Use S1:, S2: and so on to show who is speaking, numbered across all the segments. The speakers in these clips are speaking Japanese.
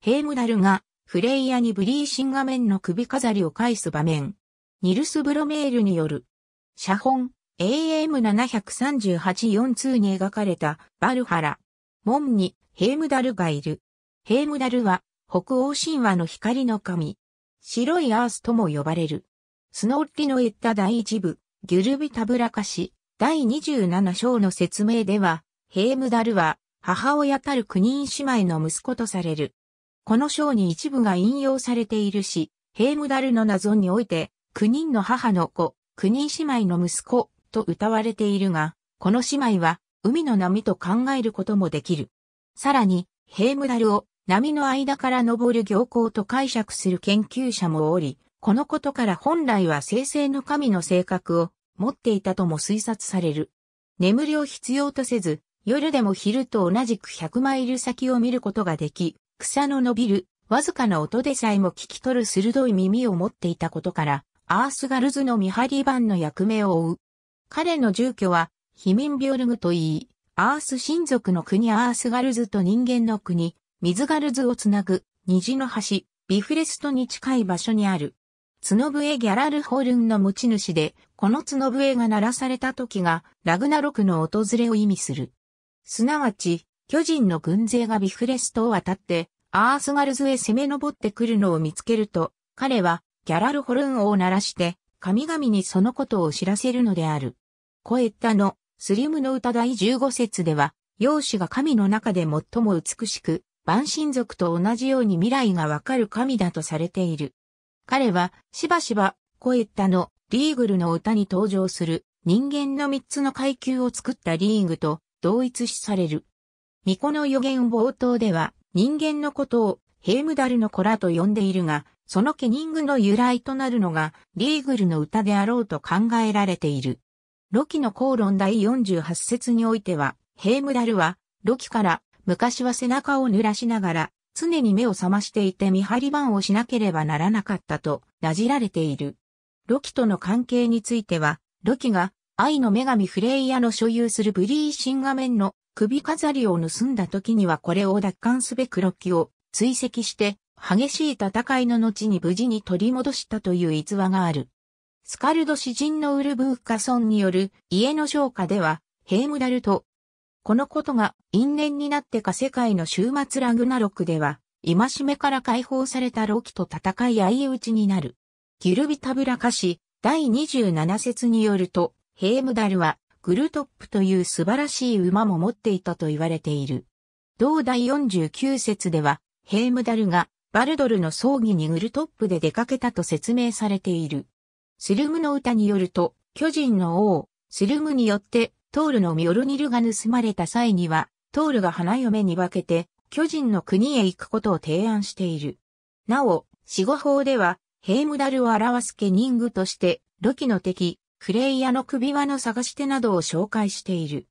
S1: ヘームダルがフレイヤにブリーシン画面の首飾りを返す場面。ニルス・ブロメールによる、写本 AM73842 に描かれたバルハラ。門にヘームダルがいる。ヘームダルは北欧神話の光の神。白いアースとも呼ばれる。スノッリの言った第一部、ギュルビタブラカシ、第27章の説明では、ヘームダルは母親たる9人姉妹の息子とされる。この章に一部が引用されているし、ヘームダルの謎において、九人の母の子、九人姉妹の息子、と歌われているが、この姉妹は、海の波と考えることもできる。さらに、ヘームダルを波の間から登る行行と解釈する研究者もおり、このことから本来は生成の神の性格を持っていたとも推察される。眠りを必要とせず、夜でも昼と同じく100マイル先を見ることができ、草の伸びる、わずかな音でさえも聞き取る鋭い耳を持っていたことから、アースガルズの見張り番の役目を追う。彼の住居は、ヒミンビョルグといい、アース親族の国アースガルズと人間の国、水ガルズをつなぐ、虹の橋、ビフレストに近い場所にある。角笛ギャラルホルンの持ち主で、この角笛が鳴らされた時が、ラグナロクの訪れを意味する。すなわち、巨人の軍勢がビフレストを渡って、アースガルズへ攻め上ってくるのを見つけると、彼はギャラルホルンを鳴らして、神々にそのことを知らせるのである。コエッタのスリムの歌第15節では、容姿が神の中で最も美しく、万神族と同じように未来がわかる神だとされている。彼は、しばしば、コエッタのリーグルの歌に登場する人間の三つの階級を作ったリーグと同一視される。巫女の予言冒頭では、人間のことをヘームダルの子らと呼んでいるが、そのケニングの由来となるのが、リーグルの歌であろうと考えられている。ロキの口論第48節においては、ヘームダルは、ロキから昔は背中を濡らしながら、常に目を覚ましていて見張り番をしなければならなかったと、なじられている。ロキとの関係については、ロキが愛の女神フレイヤの所有するブリーシンガメンの首飾りを盗んだ時にはこれを奪還すべくロキを追跡して、激しい戦いの後に無事に取り戻したという逸話がある。スカルド詩人のウルブーカソンによる家の昇華では、ヘームダルト。このことが因縁になってか世界の終末ラグナロクでは、今しめから解放されたロキと戦い相打ちになる。ギルビタブラカ氏第27節によると、ヘームダルはグルトップという素晴らしい馬も持っていたと言われている。同第49節では、ヘームダルがバルドルの葬儀にグルトップで出かけたと説明されている。スルムの歌によると、巨人の王、スルムによって、トールのミョルニルが盗まれた際には、トールが花嫁に分けて、巨人の国へ行くことを提案している。なお、死後法では、ヘームダルを表すケニングとして、ロキの敵、クレイヤの首輪の探し手などを紹介している。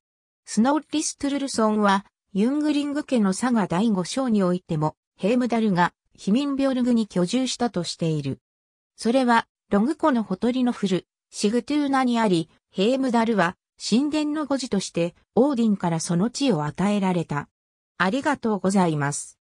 S1: スノーリス・トゥルルソンは、ユングリング家の佐賀第五章においても、ヘームダルが、ヒミンビョルグに居住したとしている。それは、ログ湖のほとりの古、シグトゥーナにあり、ヘームダルは、神殿の護事として、オーディンからその地を与えられた。ありがとうございます。